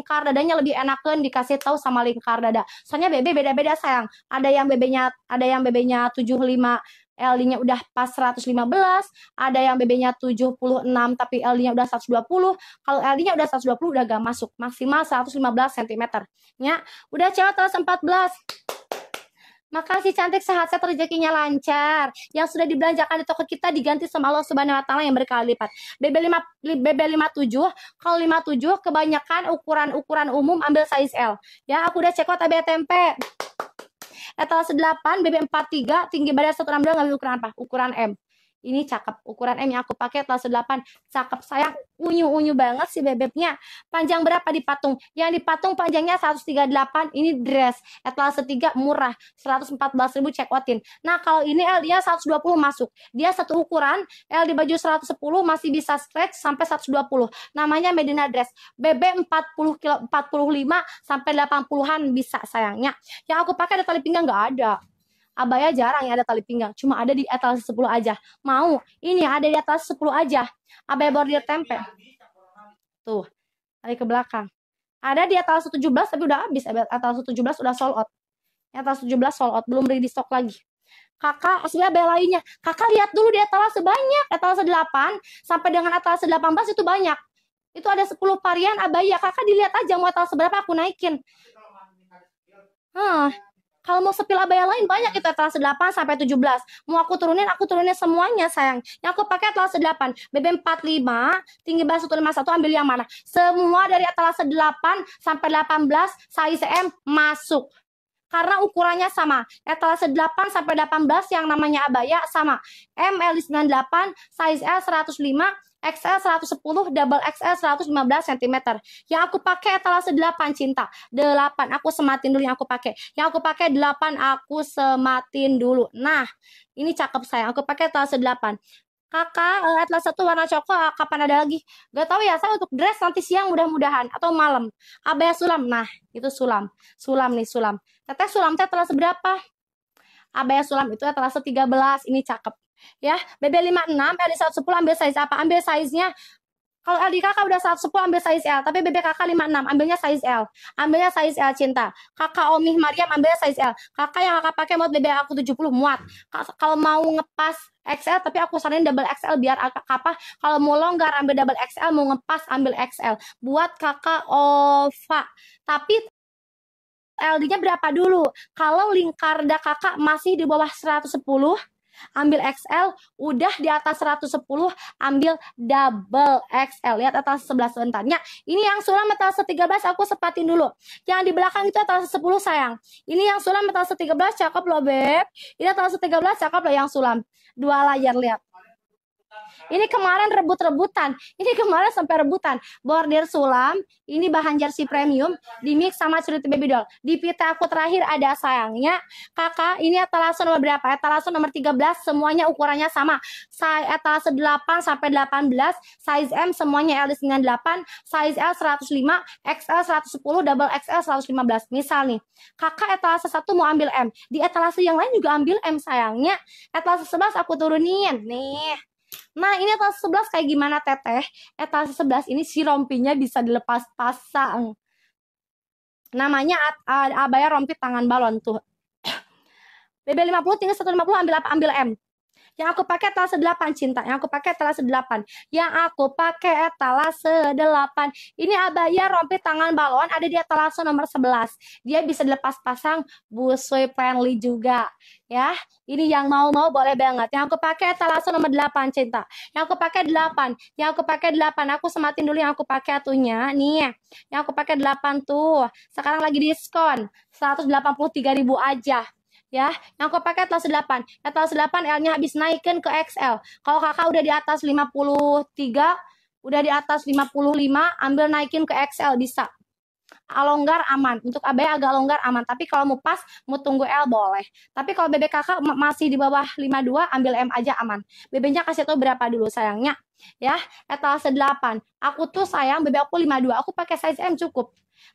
lingkar dadanya lebih enakan dikasih tahu sama lingkar dada. Soalnya BB beda-beda sayang. Ada yang BB-nya ada yang BB-nya 75 LD-nya udah pas 115, ada yang BB-nya 76 tapi LD-nya udah 120. Kalau LD-nya udah 120 udah gak masuk, maksimal 115 cm. Ya, udah cewek terus 14. Makasih cantik sehat-sehat rezekinya lancar. Yang sudah dibelanjakan di toko kita diganti sama Allah Subhanahu wa taala yang berkali lipat. BB5 BB57 kalau 57 kebanyakan ukuran-ukuran umum ambil size L. Ya, aku udah cek out tempe. Etalase 8 BB43 tinggi badan 162 ngambil ukuran apa? Ukuran M ini cakep ukuran M yang aku pakai tas 8 cakep sayang unyu unyu banget si bebeknya panjang berapa di patung yang di patung panjangnya 138 ini dress etalase 3 murah 114.000 check outin nah kalau ini L dia 120 masuk dia satu ukuran L di baju 110 masih bisa stretch sampai 120 namanya Medina dress BB 40 kilo 45 sampai 80-an bisa sayangnya yang aku pakai ada tali pinggang nggak ada abaya jarang ya ada tali pinggang, cuma ada di etalase 10 aja. Mau, ini ada di atas 10 aja. Abaya bordir tempe, Tuh, tarik ke belakang. Ada di atas 17 tapi udah habis. Atas 17 udah sold out. etalase atas 17 sold out, belum ready stock lagi. Kakak, asli abaya lainnya. Kakak lihat dulu di etalase banyak. Etalase 8 sampai dengan etalase 18 itu banyak. Itu ada 10 varian abaya. Kakak dilihat aja mau etalase berapa aku naikin. Hmm, kalau mau sepil abaya lain banyak itu etalase 8 sampai 17. Mau aku turunin, aku turunin semuanya sayang. Yang aku pakai etalase 8. BB 45, tinggi balas 151, ambil yang mana? Semua dari etalase 8 sampai 18, size M masuk karena ukurannya sama. Etalase 8 sampai 18 yang namanya abaya sama. M L98, size L 105, XL 110, double XL 115 cm. Yang aku pakai etalase 8 cinta. 8 aku sematin dulu yang aku pakai. Yang aku pakai 8 aku sematin dulu. Nah, ini cakep sayang. Aku pakai etalase 8 kakak eh, atlas satu warna coko eh, kapan ada lagi gak tahu ya saya untuk dress nanti siang mudah-mudahan atau malam abaya sulam nah itu sulam sulam nih sulam teteh sulam teh telah seberapa abaya sulam itu ya telah 13 ini cakep ya BB56 L110 ambil size apa ambil size nya kalau LD kakak udah 110 ambil size L, tapi bebek kakak 56 ambilnya size L. Ambilnya size L cinta. Kakak Omih Mariam ambilnya size L. Kakak yang kakak pakai muat bebek aku 70 muat. Kalau mau ngepas XL tapi aku saranin double XL biar apa kalau mau longgar ambil double XL mau ngepas ambil XL buat kakak Ova tapi LD-nya berapa dulu kalau lingkar da kakak masih di bawah 110 ambil XL, udah di atas 110 ambil double XL. Lihat atas 11 sebentarnya. Ini yang sulam atas 13 aku sepatin dulu. Yang di belakang itu atas 10 sayang. Ini yang sulam atas 13 cakep loh beb. Ini atas 13 cakep loh yang sulam. Dua layar lihat. Ini kemarin rebut-rebutan. Ini kemarin sampai rebutan. Border sulam, ini bahan jersey premium, di sama cerita baby doll. Di pita aku terakhir ada sayangnya. Kakak, ini etalase nomor berapa? Etalase nomor 13, semuanya ukurannya sama. Saya etalase 8 sampai 18, size M semuanya L 98, size L 105, XL 110, double XL 115. Misal nih, kakak etalase 1 mau ambil M. Di etalase yang lain juga ambil M sayangnya. Etalase 11 aku turunin. Nih, Nah, ini tas 11 kayak gimana teteh? Etalase 11 ini si rompinya bisa dilepas pasang. Namanya abaya rompi tangan balon tuh. BB50 tinggal 150 ambil apa? Ambil M. Yang aku pakai etalase 8 cinta. Yang aku pakai etalase 8. Yang aku pakai etalase 8. Ini abaya rompi tangan balon ada di etalase nomor 11. Dia bisa dilepas pasang busui friendly juga. Ya, ini yang mau-mau boleh banget. Yang aku pakai etalase nomor 8 cinta. Yang aku pakai 8. Yang aku pakai 8. Aku sematin dulu yang aku pakai atunya. Nih, yang aku pakai 8 tuh. Sekarang lagi diskon. 183 ribu aja ya. Yang kau pakai atlas 8. Atlas 8 L-nya habis naikin ke XL. Kalau kakak udah di atas 53, udah di atas 55, ambil naikin ke XL bisa. Alonggar aman, untuk AB agak longgar aman, tapi kalau mau pas, mau tunggu L boleh. Tapi kalau BB kakak masih di bawah 52, ambil M aja aman. BB-nya kasih tau berapa dulu sayangnya. Ya, etalase 8. Aku tuh sayang BB aku 52, aku pakai size M cukup.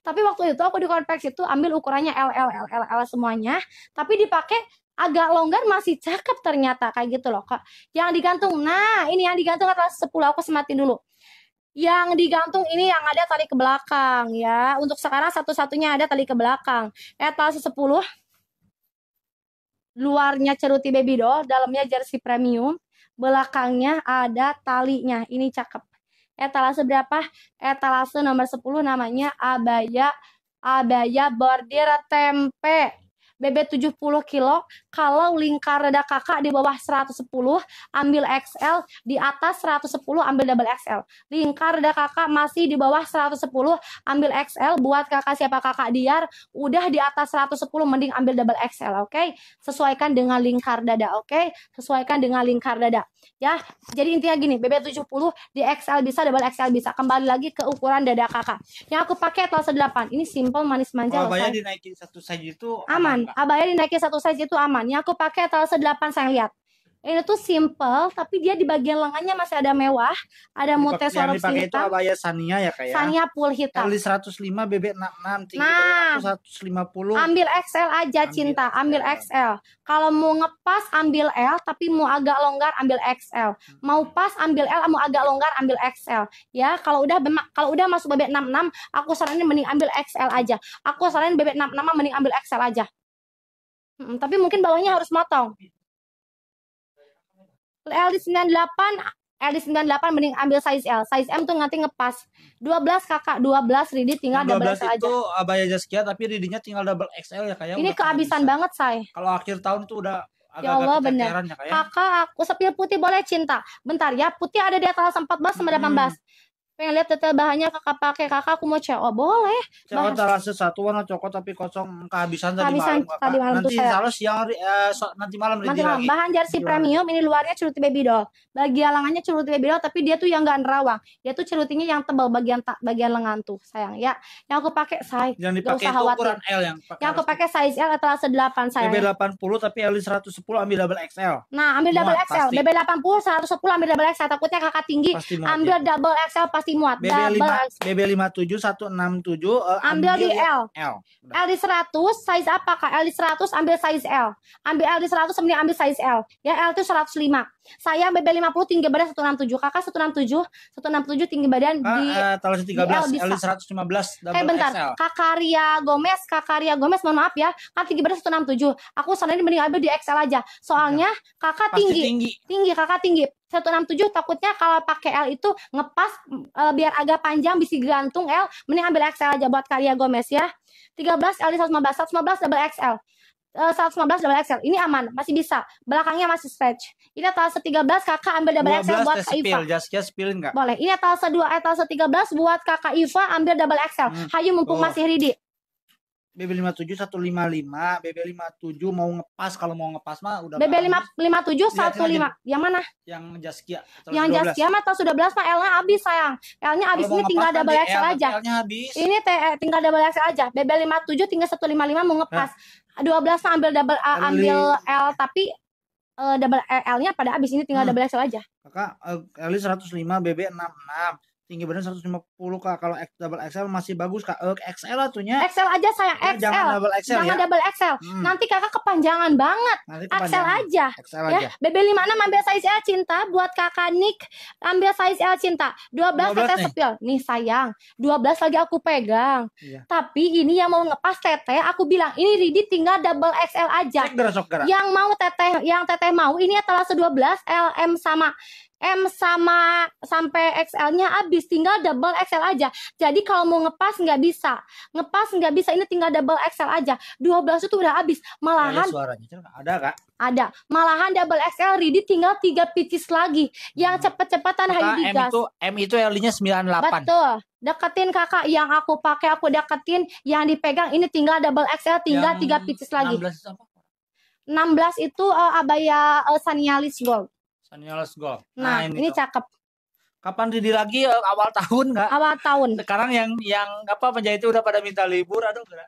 Tapi waktu itu aku di konveksi itu ambil ukurannya L L L L L semuanya. Tapi dipakai agak longgar masih cakep ternyata kayak gitu loh kak. Yang digantung, nah ini yang digantung adalah 10 aku sematin dulu. Yang digantung ini yang ada tali ke belakang ya. Untuk sekarang satu-satunya ada tali ke belakang. Etalase 10 luarnya ceruti baby doll, dalamnya jersey premium, belakangnya ada talinya. Ini cakep. Etalase berapa? Etalase nomor 10 namanya abaya abaya bordir tempe tujuh 70 kilo kalau lingkar dada kakak di bawah 110 ambil XL di atas 110 ambil double XL lingkar dada kakak masih di bawah 110 ambil XL buat kakak siapa kakak diar udah di atas 110 mending ambil double XL oke okay? sesuaikan dengan lingkar dada oke okay? sesuaikan dengan lingkar dada ya jadi intinya gini tujuh 70 di XL bisa double XL bisa kembali lagi ke ukuran dada kakak yang aku pakai etalase 8 ini simple manis manja oh, loh dinaikin satu saja itu aman, aman Abaya dinaikin satu size itu aman. Yang aku pakai etalase 8 saya lihat. Ini tuh simple, tapi dia di bagian lengannya masih ada mewah, ada mute suara hitam. Yang itu abaya Sania ya kayak. Ya? Sania full hitam. Kali 105 bebek 66 tinggi nah, 150. Ambil XL aja ambil cinta, XL. ambil XL. Kalau mau ngepas ambil L, tapi mau agak longgar ambil XL. Mau hmm. pas ambil L, mau agak longgar ambil XL. Ya, kalau udah kalau udah masuk bebek 66, aku saranin mending ambil XL aja. Aku saranin bebek 66 mending ambil XL aja tapi mungkin bawahnya harus motong. l 98 LD98 mending ambil size L. Size M tuh nanti ngepas. 12 kakak, 12 Ridi tinggal 12 double XL aja. 12 itu abaya tapi Ridinya tinggal double XL ya kayak. Ini kehabisan bisa. banget, say. Kalau akhir tahun tuh udah agak-agak ya Allah bener ya, ya, kakak aku sepil putih boleh cinta bentar ya putih ada di atas 14 sama 18 hmm pengen lihat detail bahannya kakak pakai kakak aku mau CO oh, boleh cewek adalah satu warna coklat tapi kosong kehabisan tadi kehabisan malam, tadi malam nanti salah siang eh, so, nanti malam nanti malam lagi. bahan jersey premium ini luarnya ceruti baby doll bagi lengannya ceruti baby doll tapi dia tuh yang gak nerawang dia tuh cerutinya yang tebal bagian tak bagian lengan tuh sayang ya yang aku pakai size yang dipakai gak ukuran L yang pakai yang aku pakai size L atau size 8 sayang BB ya. 80 tapi L 110 ambil double XL nah ambil double XL pasti. BB 80 110 ambil double XL takutnya kakak tinggi ambil double XL pas pasti muat. BB5 Double. bb satu uh, ambil, ambil di L. L. L di seratus size apa Kak? L di seratus ambil size L. Ambil L di seratus kemudian ambil size L. Ya L itu lima Saya bb puluh tinggi badan satu enam tujuh Kakak 167, 167 tinggi badan Kak, ah, di uh, terlalu 13 di L, di eh, L di 115 double eh, bentar. SL. Kakaria Gomez, Kakaria Gomez mohon maaf ya. Kan tinggi badan 167. Aku ini mending ambil di XL aja. Soalnya iya. Kakak tinggi. tinggi. Tinggi Kakak tinggi. 167 takutnya kalau pakai L itu ngepas e, biar agak panjang bisa gantung L mending ambil XL aja buat karya Gomez ya 13 L di 115 115 double XL e, 115 double XL ini aman masih bisa belakangnya masih stretch ini atas 13 kakak ambil double XL buat Kak Iva just, just pilih boleh ini atas 2 eh, tiga 13 buat kakak Iva ambil double XL hmm. hayu mumpung oh. masih ready BB57 155, BB57 mau ngepas kalau mau ngepas mah udah bb satu 15 yang mana? Yang Jaskia. Yang Jaskia mah tahun sudah belas mah L-nya habis sayang. L-nya habis ini tinggal double aja. l Ini eh, tinggal double XL aja. BB57 tinggal 155 mau ngepas. Dua belas ambil double A, eh, ambil L tapi eh, double L-nya pada habis ini tinggal hmm. double XL aja. Maka kali 105 BB66 tinggi badan 150 kak kalau X double XL masih bagus kak uh, eh, XL atunya XL aja sayang eh, XL jangan double XL jangan ya. double XL hmm. nanti kakak kepanjangan banget nanti kepanjangan. XL aja XL ya aja. BB 56 ambil size L cinta buat kakak Nick ambil size L cinta 12, 12 tete sepil nih sayang 12 lagi aku pegang iya. tapi ini yang mau ngepas teteh aku bilang ini Ridi tinggal double XL aja Cek gerak, sok gerak. yang mau teteh yang teteh mau ini adalah 12 LM sama M sama sampai XL-nya habis, tinggal double XL aja. Jadi kalau mau ngepas nggak bisa, ngepas nggak bisa, ini tinggal double XL aja. 12 itu udah habis, malahan. Ada suaranya, ada kak? Ada, malahan double XL Ridi tinggal tiga pieces lagi. Yang hmm. cepet-cepetan hanya digas. M itu, M itu L-nya 98. Betul. Deketin kakak yang aku pakai aku deketin yang dipegang ini tinggal double XL tinggal tiga 3 pieces lagi. 16 itu apa? 16 itu uh, abaya uh, eh, Sanialis Gold. Spanyolos ya, Golf. Nah, nah ini, ini cakep. Kapan Didi lagi eh, awal tahun nggak? Awal tahun. Sekarang yang yang apa penjahit itu udah pada minta libur atau enggak.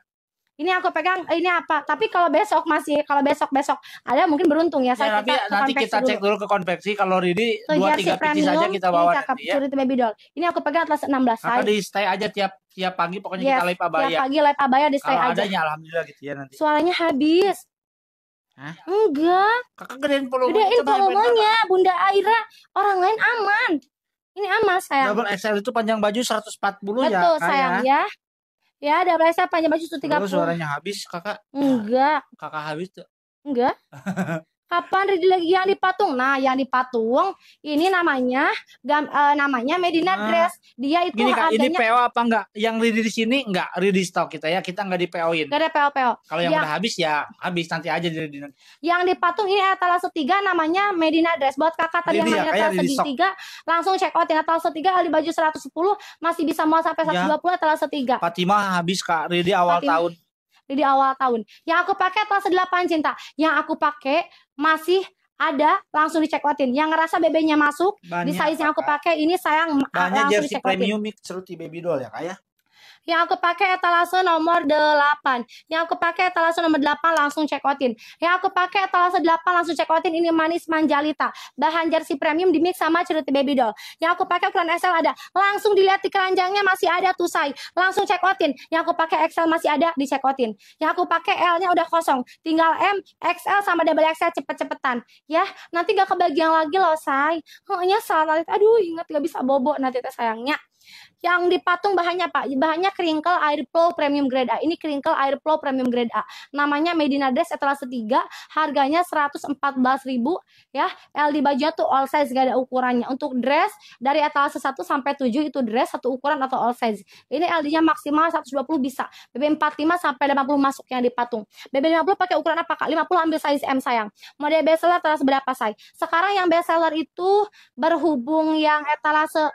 Ini aku pegang, eh, ini apa? Tapi kalau besok masih, kalau besok besok ada mungkin beruntung ya. ya saya ya, nanti kita nanti kita cek dulu ke konveksi. Kalau Ridi dua iya, tiga pieces saja kita bawa. Ini cakep, nanti, iya. ya. baby doll. Ini aku pegang atas 16 size. Kakak di stay aja tiap tiap pagi pokoknya yes, kita live abaya. Tiap pagi live abaya di stay Kalau aja. adanya alhamdulillah gitu ya nanti. Suaranya habis. Hah? Enggak. Kakak gedein polo Gedein polonya, Bunda Aira. Orang lain aman. Ini aman sayang. Double XL itu panjang baju 140 Betul, ya. Betul ya? sayang ya. Ya, double XL panjang baju 130. Terus suaranya habis, Kakak. Enggak. Kakak habis tuh. Enggak. Kapan Ridi lagi yang dipatung? Nah, yang dipatung ini namanya gam, uh, namanya Medina nah, dress. Dia itu gini, ini PO apa enggak? Yang Ridi di sini enggak Ridi stok kita ya, kita enggak di PO-in. Enggak ada PO PO. Kalau yang, yang udah habis ya habis nanti aja di Ridi. Yang dipatung ini etalase 3 namanya Medina dress. Buat Kakak tadi yang ya, etalase 3 langsung check out yang etalase 3 kali baju 110 masih bisa mau sampai 120 ya. etalase 3. Fatimah habis Kak Ridi awal Fatima. tahun di awal tahun. Yang aku pakai tas 8 cinta. Yang aku pakai masih ada langsung dicek Yang ngerasa bebenya masuk Banyak, di size yang aku pakai ini sayang Banyak langsung jersey premium mix baby doll ya kak ya? Yang aku pakai etalase nomor 8. Yang aku pakai etalase nomor 8 langsung check outin. Yang aku pakai etalase 8 langsung check outin ini manis manjalita. Bahan jersey premium di mix sama ceruti baby doll. Yang aku pakai ukuran XL ada. Langsung dilihat di keranjangnya masih ada tuh say. Langsung check outin. Yang aku pakai XL masih ada di check outin. Yang aku pakai L-nya udah kosong. Tinggal M, XL sama double XL cepet-cepetan. Ya, nanti gak kebagian lagi loh say. Oh, nyesel nanti. Aduh, ingat gak bisa bobo nanti teh sayangnya. Yang dipatung bahannya Pak, bahannya Crinkle Airflow Premium Grade A. Ini Crinkle Airflow Premium Grade A. Namanya Medina Dress etalase 3, harganya 114.000 ya. L di bajunya tuh all size gak ada ukurannya. Untuk dress dari etalase 1 sampai 7 itu dress satu ukuran atau all size. Ini LD-nya maksimal 120 bisa. BB45 sampai 80 masuk yang dipatung. BB50 pakai ukuran apa Kak? 50 ambil size M sayang. Model bestseller etalase berapa say? Sekarang yang best seller itu berhubung yang etalase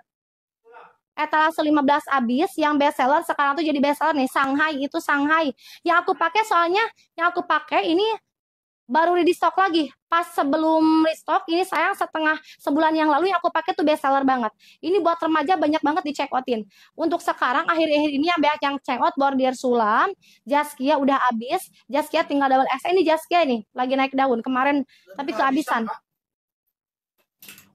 etalase eh, 15 abis yang best seller sekarang tuh jadi best seller nih Shanghai itu Shanghai yang aku pakai soalnya yang aku pakai ini baru di stock lagi pas sebelum restock ini sayang setengah sebulan yang lalu yang aku pakai tuh best seller banget ini buat remaja banyak banget di check outin untuk sekarang akhir-akhir ini yang banyak yang check out bordir sulam Jaskia udah habis Jaskia tinggal double S eh, ini Jaskia nih lagi naik daun kemarin tapi kehabisan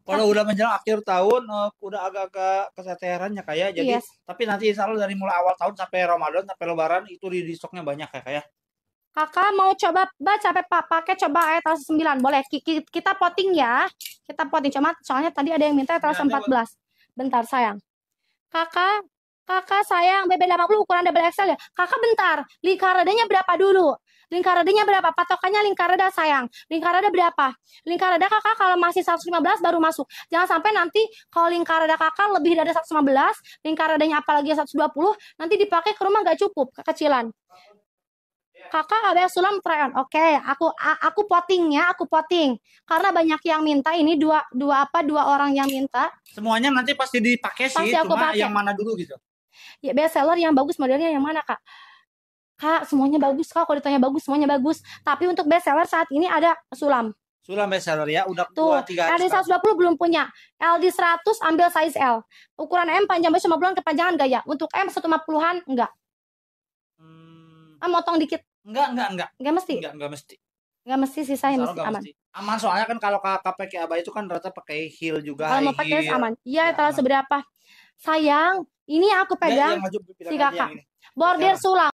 kalau udah menjelang akhir tahun uh, udah agak-agak keseterannya kayak jadi yes. Iya. tapi nanti insya dari mulai awal tahun sampai Ramadan sampai Lebaran itu di, di stoknya banyak ya kayak ya. kakak mau coba baca sampai pakai coba ayat 9 boleh kita poting ya kita poting cuma soalnya tadi ada yang minta ayat 14 iya, bentar sayang kakak kakak sayang BB80 ukuran double XL ya kakak bentar lingkarannya berapa dulu lingkar redanya berapa? Patokannya lingkar reda sayang. lingkar reda berapa? lingkar reda kakak kalau masih 115 baru masuk. Jangan sampai nanti kalau lingkar reda kakak lebih dari 115, lingkar redanya apalagi 120, nanti dipakai ke rumah nggak cukup, kekecilan. Kakak ada sulam try on. Oke, aku aku poting ya, aku poting. Karena banyak yang minta ini dua dua apa dua orang yang minta. Semuanya nanti pasti dipakai sih. pasti aku pakai. yang mana dulu gitu. Ya best seller yang bagus modelnya yang mana, Kak? Kak, semuanya bagus kak. Kalau ditanya bagus, semuanya bagus. Tapi untuk best seller saat ini ada Sulam. Sulam best seller ya, udah Tuh, tiga. LD 120 belum punya. LD 100 ambil size L. Ukuran M panjang cuma bulan kepanjangan ya Untuk M 150-an enggak. Hmm. Ah, motong dikit. Enggak, enggak, enggak. Enggak mesti. Enggak, enggak mesti. Enggak mesti sih saya mesti aman. Mesti. Aman soalnya kan kalau kakak pakai abah itu kan rata pakai heel juga. Kalau mau pakai aman. Iya, ya, kalau seberapa. Sayang, ini aku ya, pegang ya, si kakak. Bordir sulam.